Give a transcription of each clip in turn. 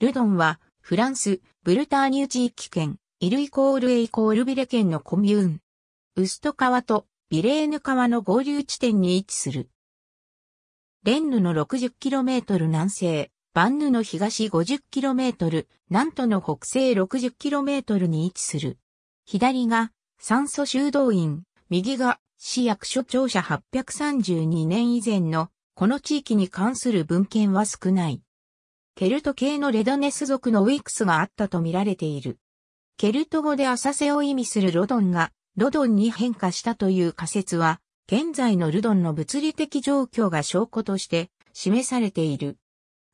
ルドンは、フランス、ブルターニュ地域圏、イルイコールエイコールビレ県のコミューン。ウスト川とビレーヌ川の合流地点に位置する。レンヌの 60km 南西、バンヌの東 50km、南都の北西 60km に位置する。左が酸素修道院、右が市役所庁舎832年以前のこの地域に関する文献は少ない。ケルト系のレドネス族のウィクスがあったと見られている。ケルト語で浅瀬を意味するロドンが、ロドンに変化したという仮説は、現在のルドンの物理的状況が証拠として示されている。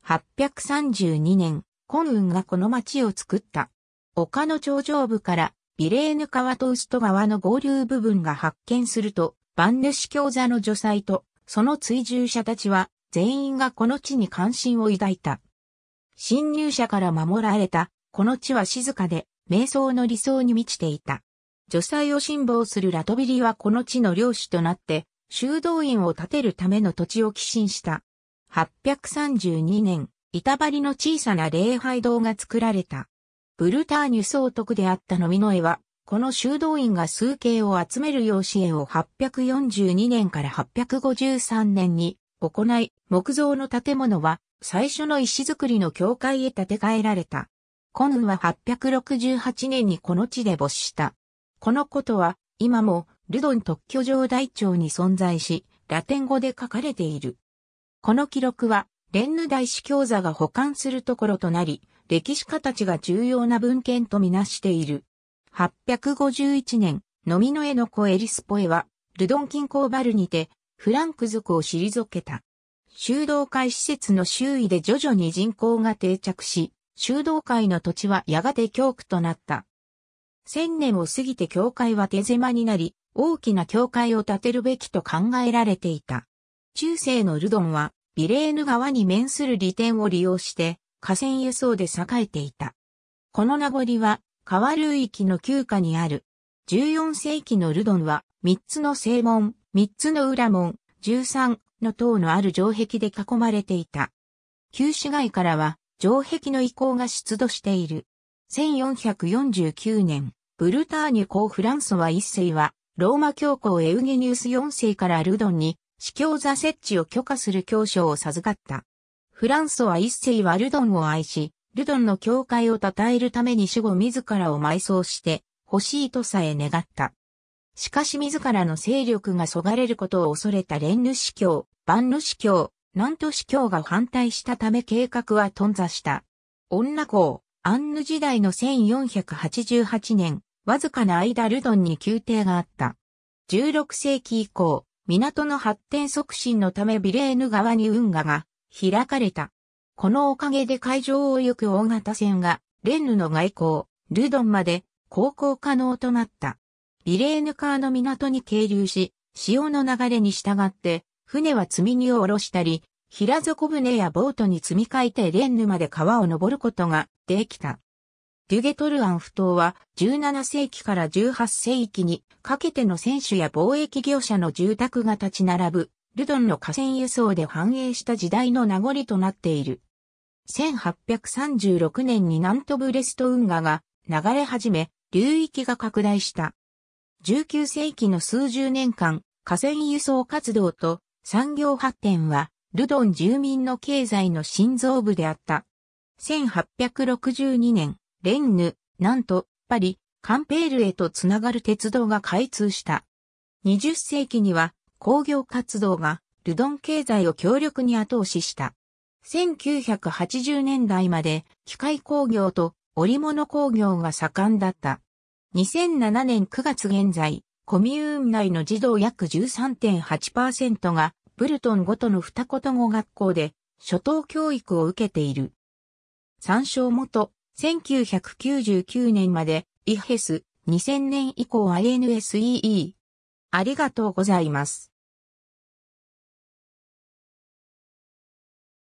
832年、コンウンがこの町を作った。丘の頂上部からビレーヌ川とウスト川の合流部分が発見すると、バンヌシ教座の女祭と、その追従者たちは、全員がこの地に関心を抱いた。侵入者から守られた、この地は静かで、瞑想の理想に満ちていた。女祭を辛抱するラトビリはこの地の領主となって、修道院を建てるための土地を寄進した。832年、板張りの小さな礼拝堂が作られた。ブルターニュ総督であったノミノエは、この修道院が数形を集める養子園を842年から853年に行い、木造の建物は最初の石造りの教会へ建て替えられた。コヌンは868年にこの地で没した。このことは今もルドン特許場台帳に存在し、ラテン語で書かれている。この記録は、レンヌ大司教座が保管するところとなり、歴史家たちが重要な文献とみなしている。851年、ノミノエの子エリスポエは、ルドン近郊バルにて、フランク族を退けた。修道会施設の周囲で徐々に人口が定着し、修道会の土地はやがて教区となった。千年を過ぎて教会は手狭になり、大きな教会を建てるべきと考えられていた。中世のルドンは、ビレーヌ川に面する利点を利用して、河川輸送で栄えていた。この名残は、川流域の旧下にある。14世紀のルドンは、3つの正門、3つの裏門、13、の塔のある城壁で囲まれていた。旧市街からは城壁の遺構が出土している。1449年、ブルターニュ公フランソワ一世は、ローマ教皇エウゲニウス4世からルドンに、司教座設置を許可する教書を授かった。フランソワ一世はルドンを愛し、ルドンの教会を称えるために死後自らを埋葬して、欲しいとさえ願った。しかし自らの勢力がそがれることを恐れたレンヌ司教、万路司教、南都司教が反対したため計画は頓挫した。女校、アンヌ時代の1488年、わずかな間ルドンに宮廷があった。16世紀以降、港の発展促進のためビレーヌ川に運河が開かれた。このおかげで海上を行く大型船が、レンヌの外交、ルドンまで航行可能となった。ビレーヌ川の港に係留し、潮の流れに従って船は積み荷を下ろしたり、平底船やボートに積み替えてレンヌまで川を登ることができた。デュゲトルアン不当は17世紀から18世紀にかけての選手や貿易業者の住宅が立ち並ぶルドンの河川輸送で繁栄した時代の名残となっている。1836年に南都ブレスト運河が流れ始め、流域が拡大した。19世紀の数十年間、河川輸送活動と産業発展は、ルドン住民の経済の心臓部であった。1862年、レンヌ、なんと、パリ、カンペールへとつながる鉄道が開通した。20世紀には、工業活動が、ルドン経済を強力に後押しした。1980年代まで、機械工業と織物工業が盛んだった。2007年9月現在、コミューン内の児童約13.8%が、ブルトンごとの二言語学校で、初等教育を受けている。参照元、1999年まで、イヘス、2000年以降 INSEE。ありがとうございます。